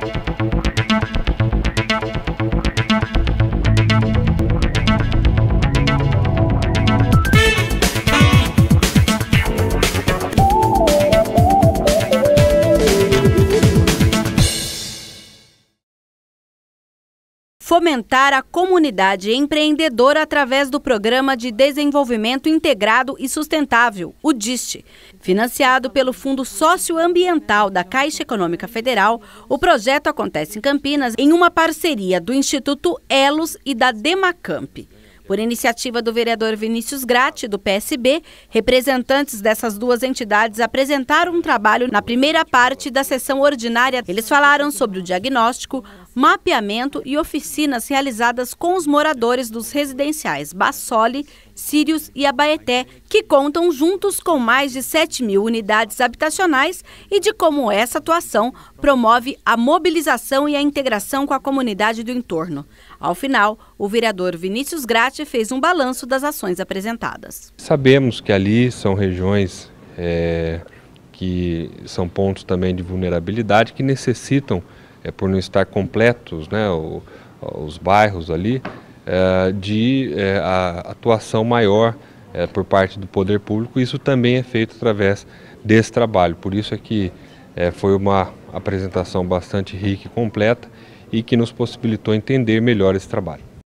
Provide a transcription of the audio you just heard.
thank you fomentar a comunidade empreendedora através do Programa de Desenvolvimento Integrado e Sustentável, o DIST. Financiado pelo Fundo Socioambiental da Caixa Econômica Federal, o projeto acontece em Campinas em uma parceria do Instituto Elos e da Demacamp. Por iniciativa do vereador Vinícius Gratti, do PSB, representantes dessas duas entidades apresentaram um trabalho na primeira parte da sessão ordinária. Eles falaram sobre o diagnóstico, mapeamento e oficinas realizadas com os moradores dos residenciais Bassoli, Sírios e Abaeté, que contam juntos com mais de 7 mil unidades habitacionais e de como essa atuação promove a mobilização e a integração com a comunidade do entorno. Ao final, o vereador Vinícius Gratti fez um balanço das ações apresentadas. Sabemos que ali são regiões é, que são pontos também de vulnerabilidade que necessitam é, por não estar completos né, o, os bairros ali, é, de é, a atuação maior é, por parte do poder público. Isso também é feito através desse trabalho. Por isso é que é, foi uma apresentação bastante rica e completa e que nos possibilitou entender melhor esse trabalho.